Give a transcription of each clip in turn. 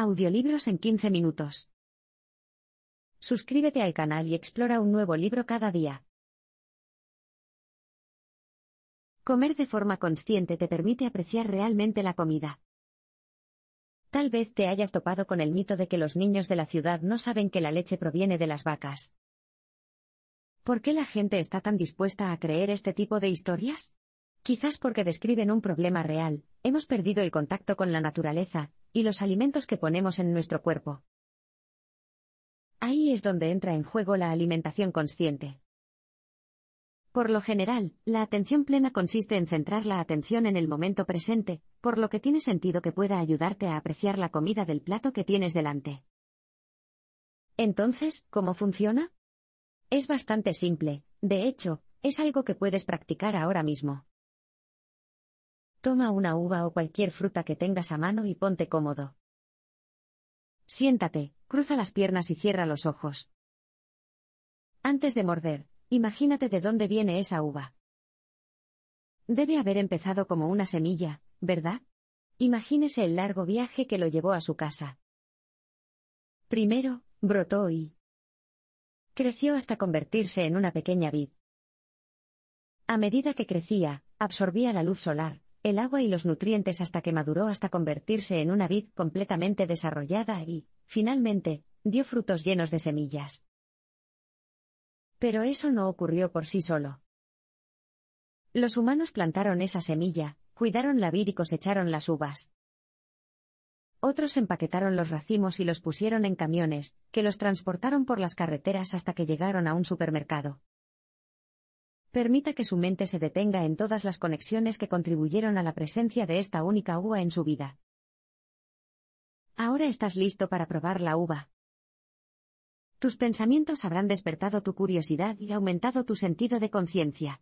Audiolibros en 15 minutos. Suscríbete al canal y explora un nuevo libro cada día. Comer de forma consciente te permite apreciar realmente la comida. Tal vez te hayas topado con el mito de que los niños de la ciudad no saben que la leche proviene de las vacas. ¿Por qué la gente está tan dispuesta a creer este tipo de historias? Quizás porque describen un problema real, hemos perdido el contacto con la naturaleza, y los alimentos que ponemos en nuestro cuerpo. Ahí es donde entra en juego la alimentación consciente. Por lo general, la atención plena consiste en centrar la atención en el momento presente, por lo que tiene sentido que pueda ayudarte a apreciar la comida del plato que tienes delante. Entonces, ¿cómo funciona? Es bastante simple, de hecho, es algo que puedes practicar ahora mismo. Toma una uva o cualquier fruta que tengas a mano y ponte cómodo. Siéntate, cruza las piernas y cierra los ojos. Antes de morder, imagínate de dónde viene esa uva. Debe haber empezado como una semilla, ¿verdad? Imagínese el largo viaje que lo llevó a su casa. Primero, brotó y creció hasta convertirse en una pequeña vid. A medida que crecía, absorbía la luz solar, el agua y los nutrientes hasta que maduró hasta convertirse en una vid completamente desarrollada y, finalmente, dio frutos llenos de semillas. Pero eso no ocurrió por sí solo. Los humanos plantaron esa semilla, cuidaron la vid y cosecharon las uvas. Otros empaquetaron los racimos y los pusieron en camiones, que los transportaron por las carreteras hasta que llegaron a un supermercado. Permita que su mente se detenga en todas las conexiones que contribuyeron a la presencia de esta única uva en su vida. Ahora estás listo para probar la uva. Tus pensamientos habrán despertado tu curiosidad y aumentado tu sentido de conciencia.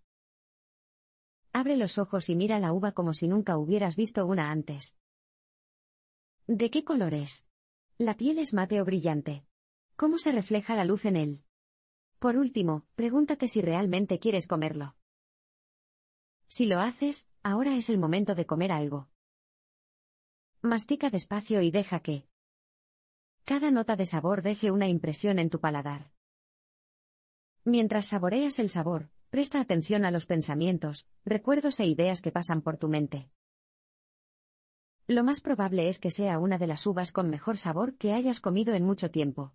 Abre los ojos y mira la uva como si nunca hubieras visto una antes. ¿De qué color es? La piel es mate o brillante. ¿Cómo se refleja la luz en él? Por último, pregúntate si realmente quieres comerlo. Si lo haces, ahora es el momento de comer algo. Mastica despacio y deja que cada nota de sabor deje una impresión en tu paladar. Mientras saboreas el sabor, presta atención a los pensamientos, recuerdos e ideas que pasan por tu mente. Lo más probable es que sea una de las uvas con mejor sabor que hayas comido en mucho tiempo.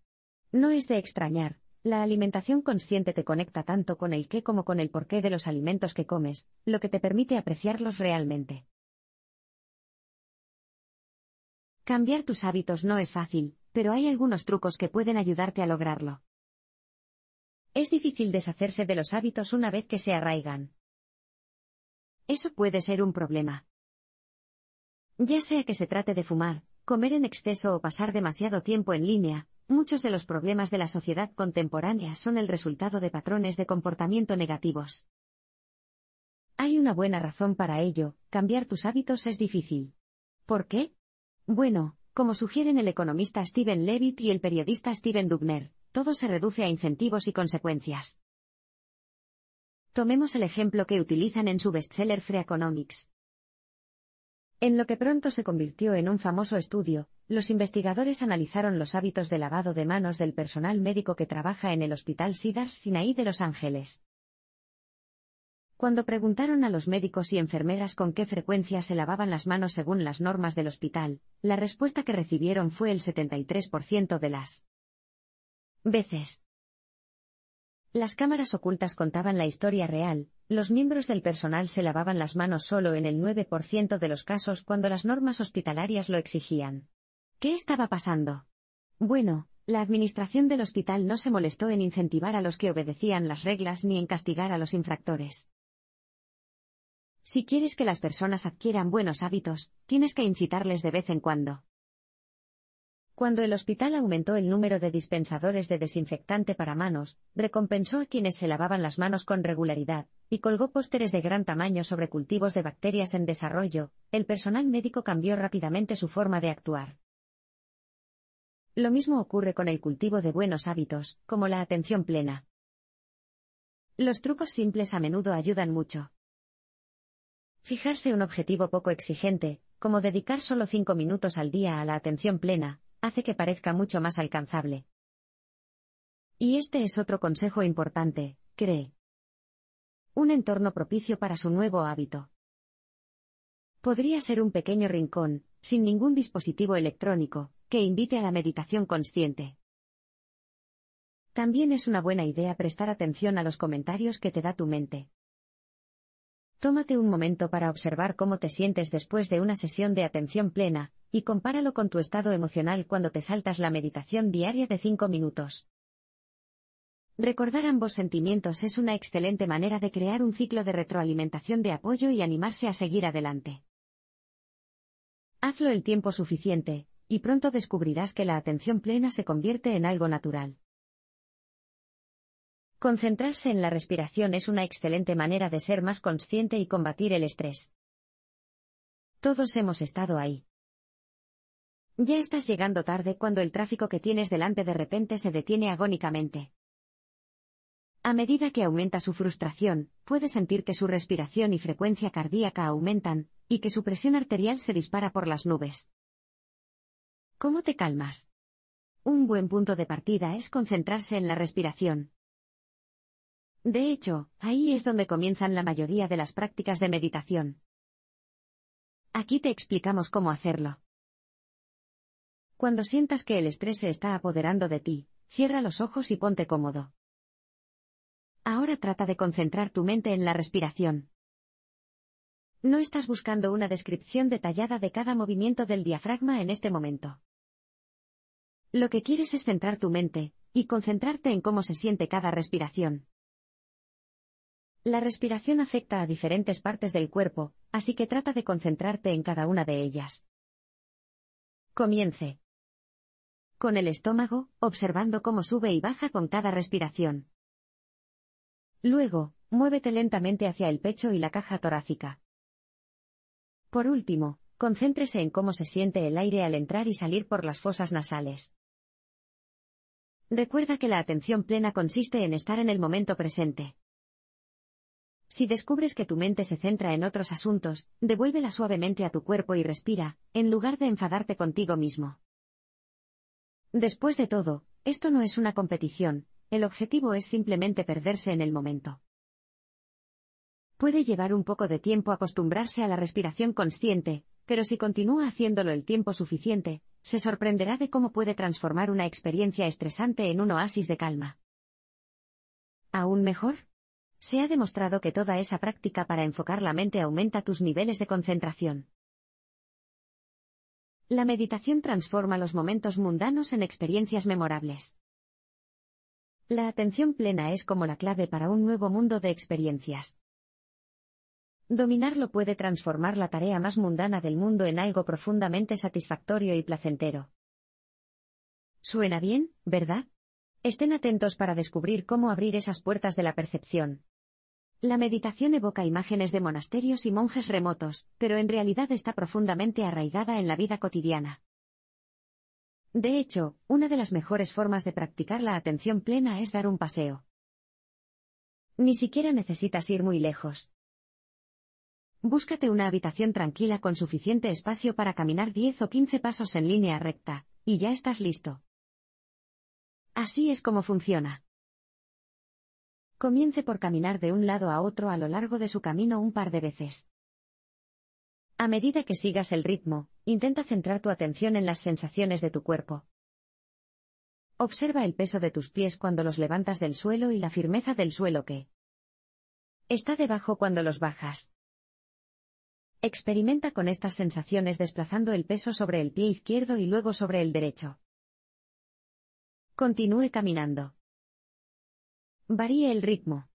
No es de extrañar, la alimentación consciente te conecta tanto con el qué como con el porqué de los alimentos que comes, lo que te permite apreciarlos realmente. Cambiar tus hábitos no es fácil, pero hay algunos trucos que pueden ayudarte a lograrlo. Es difícil deshacerse de los hábitos una vez que se arraigan. Eso puede ser un problema. Ya sea que se trate de fumar, comer en exceso o pasar demasiado tiempo en línea, Muchos de los problemas de la sociedad contemporánea son el resultado de patrones de comportamiento negativos. Hay una buena razón para ello, cambiar tus hábitos es difícil. ¿Por qué? Bueno, como sugieren el economista Steven Levitt y el periodista Steven Dubner, todo se reduce a incentivos y consecuencias. Tomemos el ejemplo que utilizan en su bestseller Free En lo que pronto se convirtió en un famoso estudio, los investigadores analizaron los hábitos de lavado de manos del personal médico que trabaja en el Hospital Sidars Sinaí de Los Ángeles. Cuando preguntaron a los médicos y enfermeras con qué frecuencia se lavaban las manos según las normas del hospital, la respuesta que recibieron fue el 73% de las veces. Las cámaras ocultas contaban la historia real, los miembros del personal se lavaban las manos solo en el 9% de los casos cuando las normas hospitalarias lo exigían. ¿Qué estaba pasando? Bueno, la administración del hospital no se molestó en incentivar a los que obedecían las reglas ni en castigar a los infractores. Si quieres que las personas adquieran buenos hábitos, tienes que incitarles de vez en cuando. Cuando el hospital aumentó el número de dispensadores de desinfectante para manos, recompensó a quienes se lavaban las manos con regularidad, y colgó pósteres de gran tamaño sobre cultivos de bacterias en desarrollo, el personal médico cambió rápidamente su forma de actuar. Lo mismo ocurre con el cultivo de buenos hábitos, como la atención plena. Los trucos simples a menudo ayudan mucho. Fijarse un objetivo poco exigente, como dedicar solo cinco minutos al día a la atención plena, hace que parezca mucho más alcanzable. Y este es otro consejo importante, cree. Un entorno propicio para su nuevo hábito. Podría ser un pequeño rincón, sin ningún dispositivo electrónico, que invite a la meditación consciente. También es una buena idea prestar atención a los comentarios que te da tu mente. Tómate un momento para observar cómo te sientes después de una sesión de atención plena, y compáralo con tu estado emocional cuando te saltas la meditación diaria de 5 minutos. Recordar ambos sentimientos es una excelente manera de crear un ciclo de retroalimentación de apoyo y animarse a seguir adelante. Hazlo el tiempo suficiente, y pronto descubrirás que la atención plena se convierte en algo natural. Concentrarse en la respiración es una excelente manera de ser más consciente y combatir el estrés. Todos hemos estado ahí. Ya estás llegando tarde cuando el tráfico que tienes delante de repente se detiene agónicamente. A medida que aumenta su frustración, puede sentir que su respiración y frecuencia cardíaca aumentan, y que su presión arterial se dispara por las nubes. ¿Cómo te calmas? Un buen punto de partida es concentrarse en la respiración. De hecho, ahí es donde comienzan la mayoría de las prácticas de meditación. Aquí te explicamos cómo hacerlo. Cuando sientas que el estrés se está apoderando de ti, cierra los ojos y ponte cómodo. Ahora trata de concentrar tu mente en la respiración. No estás buscando una descripción detallada de cada movimiento del diafragma en este momento. Lo que quieres es centrar tu mente, y concentrarte en cómo se siente cada respiración. La respiración afecta a diferentes partes del cuerpo, así que trata de concentrarte en cada una de ellas. Comience. Con el estómago, observando cómo sube y baja con cada respiración. Luego, muévete lentamente hacia el pecho y la caja torácica. Por último, concéntrese en cómo se siente el aire al entrar y salir por las fosas nasales. Recuerda que la atención plena consiste en estar en el momento presente. Si descubres que tu mente se centra en otros asuntos, devuélvela suavemente a tu cuerpo y respira, en lugar de enfadarte contigo mismo. Después de todo, esto no es una competición, el objetivo es simplemente perderse en el momento. Puede llevar un poco de tiempo acostumbrarse a la respiración consciente, pero si continúa haciéndolo el tiempo suficiente, se sorprenderá de cómo puede transformar una experiencia estresante en un oasis de calma. ¿Aún mejor? Se ha demostrado que toda esa práctica para enfocar la mente aumenta tus niveles de concentración. La meditación transforma los momentos mundanos en experiencias memorables. La atención plena es como la clave para un nuevo mundo de experiencias. Dominarlo puede transformar la tarea más mundana del mundo en algo profundamente satisfactorio y placentero. Suena bien, ¿verdad? Estén atentos para descubrir cómo abrir esas puertas de la percepción. La meditación evoca imágenes de monasterios y monjes remotos, pero en realidad está profundamente arraigada en la vida cotidiana. De hecho, una de las mejores formas de practicar la atención plena es dar un paseo. Ni siquiera necesitas ir muy lejos. Búscate una habitación tranquila con suficiente espacio para caminar 10 o 15 pasos en línea recta, y ya estás listo. Así es como funciona. Comience por caminar de un lado a otro a lo largo de su camino un par de veces. A medida que sigas el ritmo, intenta centrar tu atención en las sensaciones de tu cuerpo. Observa el peso de tus pies cuando los levantas del suelo y la firmeza del suelo que está debajo cuando los bajas. Experimenta con estas sensaciones desplazando el peso sobre el pie izquierdo y luego sobre el derecho. Continúe caminando. Varíe el ritmo.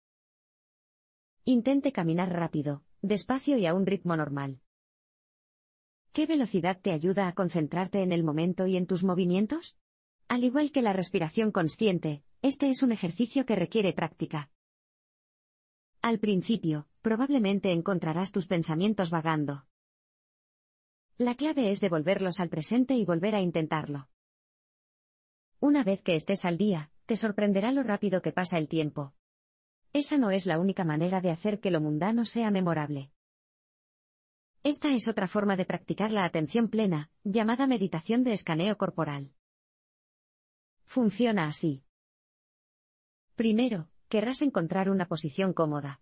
Intente caminar rápido, despacio y a un ritmo normal. ¿Qué velocidad te ayuda a concentrarte en el momento y en tus movimientos? Al igual que la respiración consciente, este es un ejercicio que requiere práctica. Al principio, probablemente encontrarás tus pensamientos vagando. La clave es devolverlos al presente y volver a intentarlo. Una vez que estés al día, te sorprenderá lo rápido que pasa el tiempo. Esa no es la única manera de hacer que lo mundano sea memorable. Esta es otra forma de practicar la atención plena, llamada meditación de escaneo corporal. Funciona así. Primero, querrás encontrar una posición cómoda.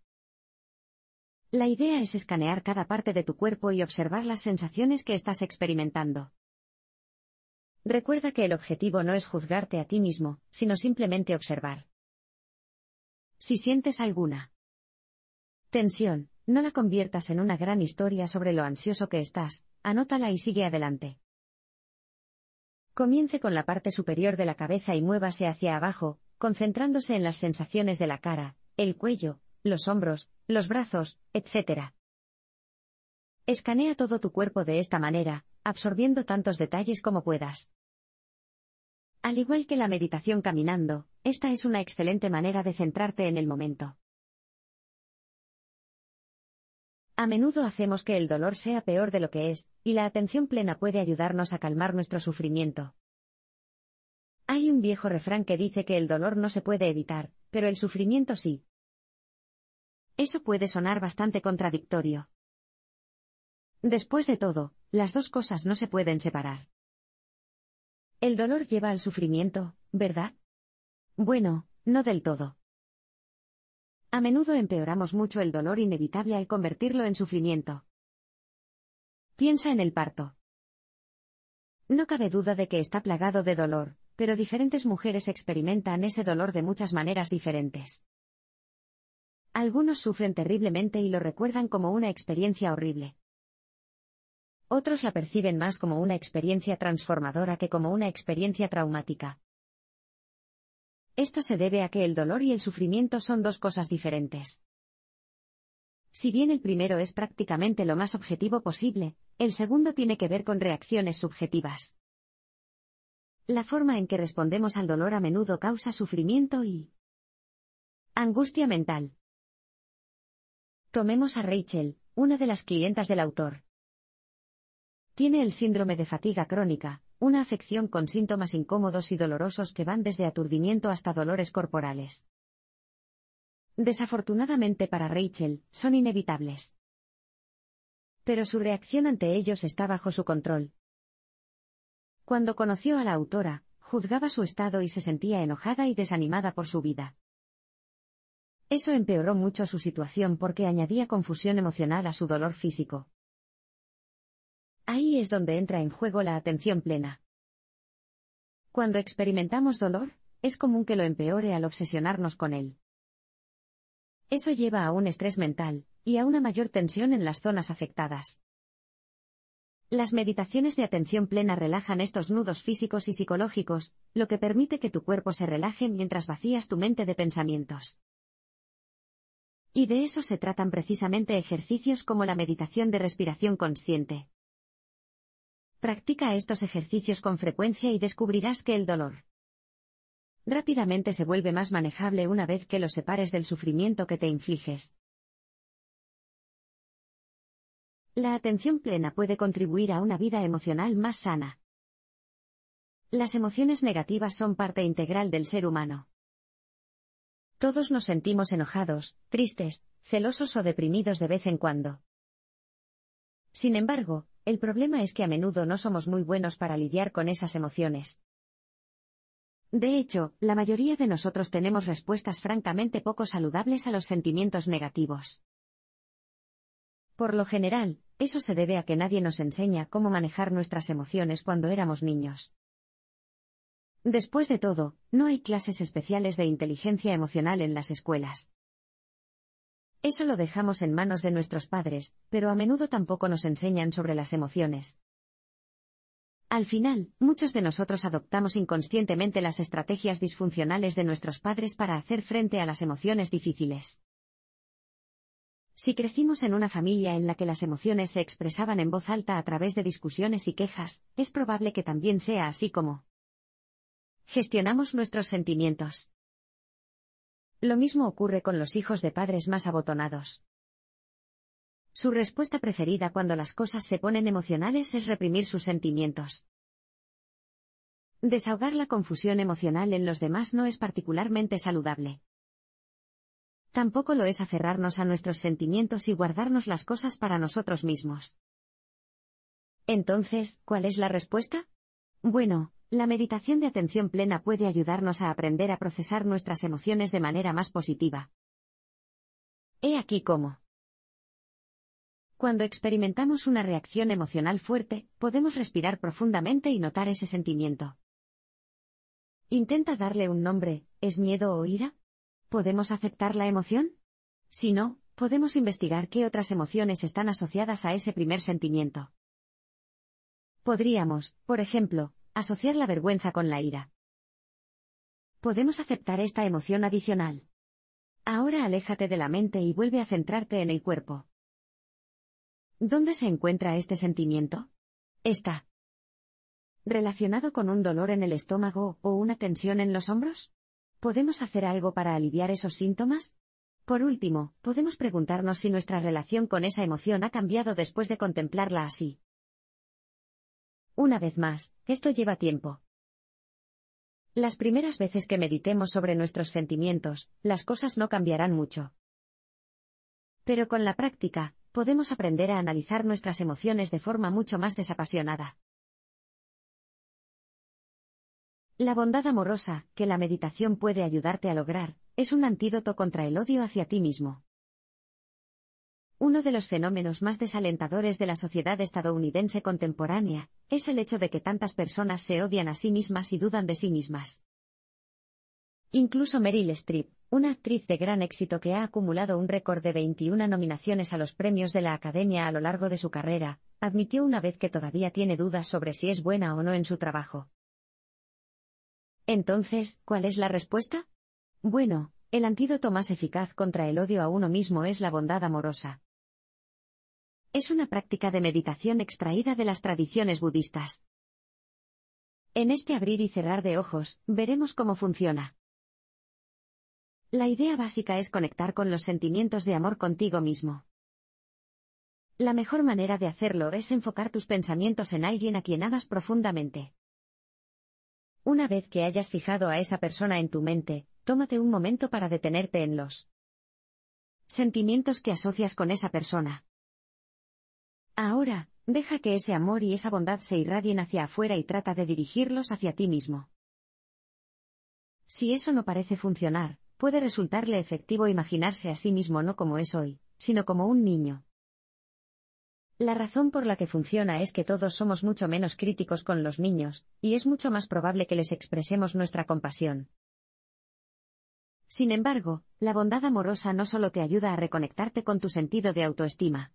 La idea es escanear cada parte de tu cuerpo y observar las sensaciones que estás experimentando. Recuerda que el objetivo no es juzgarte a ti mismo, sino simplemente observar. Si sientes alguna tensión, no la conviertas en una gran historia sobre lo ansioso que estás, anótala y sigue adelante. Comience con la parte superior de la cabeza y muévase hacia abajo, concentrándose en las sensaciones de la cara, el cuello, los hombros, los brazos, etc. Escanea todo tu cuerpo de esta manera, absorbiendo tantos detalles como puedas. Al igual que la meditación caminando, esta es una excelente manera de centrarte en el momento. A menudo hacemos que el dolor sea peor de lo que es, y la atención plena puede ayudarnos a calmar nuestro sufrimiento. Hay un viejo refrán que dice que el dolor no se puede evitar, pero el sufrimiento sí. Eso puede sonar bastante contradictorio. Después de todo, las dos cosas no se pueden separar. El dolor lleva al sufrimiento, ¿verdad? Bueno, no del todo. A menudo empeoramos mucho el dolor inevitable al convertirlo en sufrimiento. Piensa en el parto. No cabe duda de que está plagado de dolor, pero diferentes mujeres experimentan ese dolor de muchas maneras diferentes. Algunos sufren terriblemente y lo recuerdan como una experiencia horrible. Otros la perciben más como una experiencia transformadora que como una experiencia traumática. Esto se debe a que el dolor y el sufrimiento son dos cosas diferentes. Si bien el primero es prácticamente lo más objetivo posible, el segundo tiene que ver con reacciones subjetivas. La forma en que respondemos al dolor a menudo causa sufrimiento y angustia mental. Tomemos a Rachel, una de las clientas del autor. Tiene el síndrome de fatiga crónica, una afección con síntomas incómodos y dolorosos que van desde aturdimiento hasta dolores corporales. Desafortunadamente para Rachel, son inevitables. Pero su reacción ante ellos está bajo su control. Cuando conoció a la autora, juzgaba su estado y se sentía enojada y desanimada por su vida. Eso empeoró mucho su situación porque añadía confusión emocional a su dolor físico. Ahí es donde entra en juego la atención plena. Cuando experimentamos dolor, es común que lo empeore al obsesionarnos con él. Eso lleva a un estrés mental, y a una mayor tensión en las zonas afectadas. Las meditaciones de atención plena relajan estos nudos físicos y psicológicos, lo que permite que tu cuerpo se relaje mientras vacías tu mente de pensamientos. Y de eso se tratan precisamente ejercicios como la meditación de respiración consciente. Practica estos ejercicios con frecuencia y descubrirás que el dolor rápidamente se vuelve más manejable una vez que lo separes del sufrimiento que te infliges. La atención plena puede contribuir a una vida emocional más sana. Las emociones negativas son parte integral del ser humano. Todos nos sentimos enojados, tristes, celosos o deprimidos de vez en cuando. Sin embargo, el problema es que a menudo no somos muy buenos para lidiar con esas emociones. De hecho, la mayoría de nosotros tenemos respuestas francamente poco saludables a los sentimientos negativos. Por lo general, eso se debe a que nadie nos enseña cómo manejar nuestras emociones cuando éramos niños. Después de todo, no hay clases especiales de inteligencia emocional en las escuelas. Eso lo dejamos en manos de nuestros padres, pero a menudo tampoco nos enseñan sobre las emociones. Al final, muchos de nosotros adoptamos inconscientemente las estrategias disfuncionales de nuestros padres para hacer frente a las emociones difíciles. Si crecimos en una familia en la que las emociones se expresaban en voz alta a través de discusiones y quejas, es probable que también sea así como Gestionamos nuestros sentimientos. Lo mismo ocurre con los hijos de padres más abotonados. Su respuesta preferida cuando las cosas se ponen emocionales es reprimir sus sentimientos. Desahogar la confusión emocional en los demás no es particularmente saludable. Tampoco lo es aferrarnos a nuestros sentimientos y guardarnos las cosas para nosotros mismos. Entonces, ¿cuál es la respuesta? Bueno, la meditación de atención plena puede ayudarnos a aprender a procesar nuestras emociones de manera más positiva. He aquí cómo. Cuando experimentamos una reacción emocional fuerte, podemos respirar profundamente y notar ese sentimiento. Intenta darle un nombre, ¿es miedo o ira? ¿Podemos aceptar la emoción? Si no, podemos investigar qué otras emociones están asociadas a ese primer sentimiento. Podríamos, por ejemplo, Asociar la vergüenza con la ira. Podemos aceptar esta emoción adicional. Ahora aléjate de la mente y vuelve a centrarte en el cuerpo. ¿Dónde se encuentra este sentimiento? Está. ¿Relacionado con un dolor en el estómago o una tensión en los hombros? ¿Podemos hacer algo para aliviar esos síntomas? Por último, podemos preguntarnos si nuestra relación con esa emoción ha cambiado después de contemplarla así. Una vez más, esto lleva tiempo. Las primeras veces que meditemos sobre nuestros sentimientos, las cosas no cambiarán mucho. Pero con la práctica, podemos aprender a analizar nuestras emociones de forma mucho más desapasionada. La bondad amorosa, que la meditación puede ayudarte a lograr, es un antídoto contra el odio hacia ti mismo. Uno de los fenómenos más desalentadores de la sociedad estadounidense contemporánea es el hecho de que tantas personas se odian a sí mismas y dudan de sí mismas. Incluso Meryl Streep, una actriz de gran éxito que ha acumulado un récord de 21 nominaciones a los premios de la Academia a lo largo de su carrera, admitió una vez que todavía tiene dudas sobre si es buena o no en su trabajo. Entonces, ¿cuál es la respuesta? Bueno, el antídoto más eficaz contra el odio a uno mismo es la bondad amorosa es una práctica de meditación extraída de las tradiciones budistas. En este abrir y cerrar de ojos, veremos cómo funciona. La idea básica es conectar con los sentimientos de amor contigo mismo. La mejor manera de hacerlo es enfocar tus pensamientos en alguien a quien amas profundamente. Una vez que hayas fijado a esa persona en tu mente, tómate un momento para detenerte en los sentimientos que asocias con esa persona. Ahora, deja que ese amor y esa bondad se irradien hacia afuera y trata de dirigirlos hacia ti mismo. Si eso no parece funcionar, puede resultarle efectivo imaginarse a sí mismo no como es hoy, sino como un niño. La razón por la que funciona es que todos somos mucho menos críticos con los niños, y es mucho más probable que les expresemos nuestra compasión. Sin embargo, la bondad amorosa no solo te ayuda a reconectarte con tu sentido de autoestima,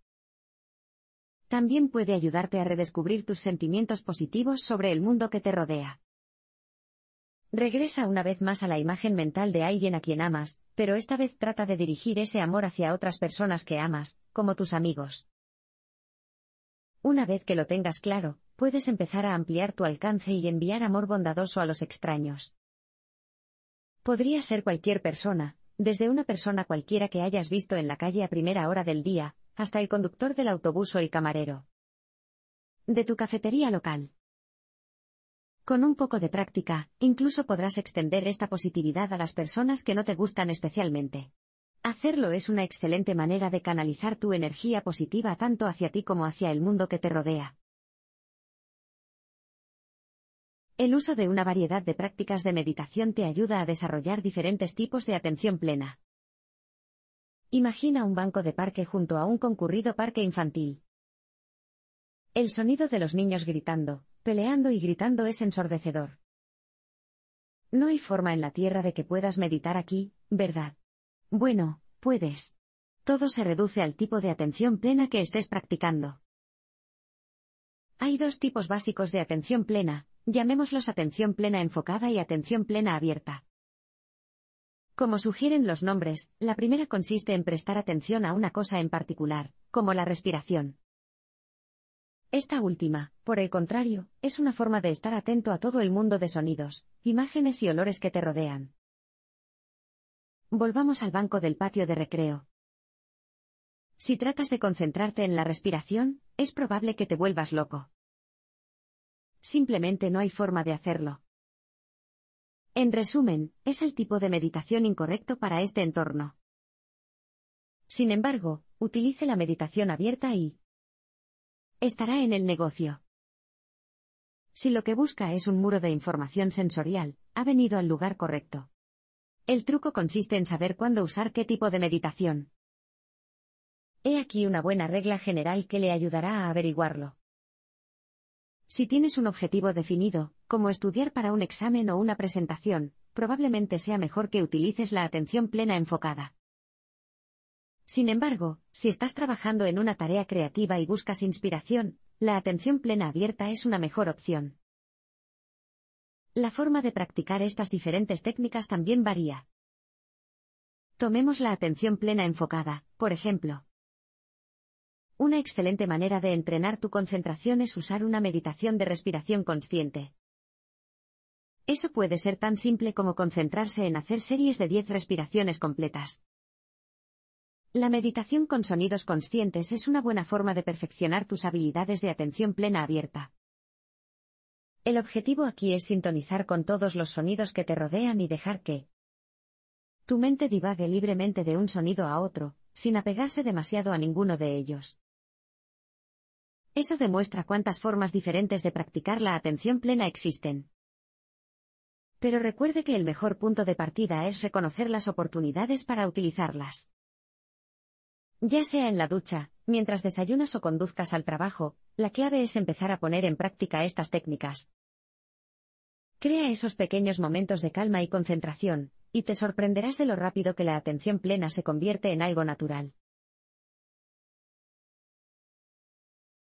también puede ayudarte a redescubrir tus sentimientos positivos sobre el mundo que te rodea. Regresa una vez más a la imagen mental de alguien a quien amas, pero esta vez trata de dirigir ese amor hacia otras personas que amas, como tus amigos. Una vez que lo tengas claro, puedes empezar a ampliar tu alcance y enviar amor bondadoso a los extraños. Podría ser cualquier persona, desde una persona cualquiera que hayas visto en la calle a primera hora del día, hasta el conductor del autobús o el camarero. De tu cafetería local. Con un poco de práctica, incluso podrás extender esta positividad a las personas que no te gustan especialmente. Hacerlo es una excelente manera de canalizar tu energía positiva tanto hacia ti como hacia el mundo que te rodea. El uso de una variedad de prácticas de meditación te ayuda a desarrollar diferentes tipos de atención plena. Imagina un banco de parque junto a un concurrido parque infantil. El sonido de los niños gritando, peleando y gritando es ensordecedor. No hay forma en la tierra de que puedas meditar aquí, ¿verdad? Bueno, puedes. Todo se reduce al tipo de atención plena que estés practicando. Hay dos tipos básicos de atención plena, llamémoslos atención plena enfocada y atención plena abierta. Como sugieren los nombres, la primera consiste en prestar atención a una cosa en particular, como la respiración. Esta última, por el contrario, es una forma de estar atento a todo el mundo de sonidos, imágenes y olores que te rodean. Volvamos al banco del patio de recreo. Si tratas de concentrarte en la respiración, es probable que te vuelvas loco. Simplemente no hay forma de hacerlo. En resumen, es el tipo de meditación incorrecto para este entorno. Sin embargo, utilice la meditación abierta y estará en el negocio. Si lo que busca es un muro de información sensorial, ha venido al lugar correcto. El truco consiste en saber cuándo usar qué tipo de meditación. He aquí una buena regla general que le ayudará a averiguarlo. Si tienes un objetivo definido, como estudiar para un examen o una presentación, probablemente sea mejor que utilices la atención plena enfocada. Sin embargo, si estás trabajando en una tarea creativa y buscas inspiración, la atención plena abierta es una mejor opción. La forma de practicar estas diferentes técnicas también varía. Tomemos la atención plena enfocada, por ejemplo. Una excelente manera de entrenar tu concentración es usar una meditación de respiración consciente. Eso puede ser tan simple como concentrarse en hacer series de 10 respiraciones completas. La meditación con sonidos conscientes es una buena forma de perfeccionar tus habilidades de atención plena abierta. El objetivo aquí es sintonizar con todos los sonidos que te rodean y dejar que tu mente divague libremente de un sonido a otro, sin apegarse demasiado a ninguno de ellos. Eso demuestra cuántas formas diferentes de practicar la atención plena existen. Pero recuerde que el mejor punto de partida es reconocer las oportunidades para utilizarlas. Ya sea en la ducha, mientras desayunas o conduzcas al trabajo, la clave es empezar a poner en práctica estas técnicas. Crea esos pequeños momentos de calma y concentración, y te sorprenderás de lo rápido que la atención plena se convierte en algo natural.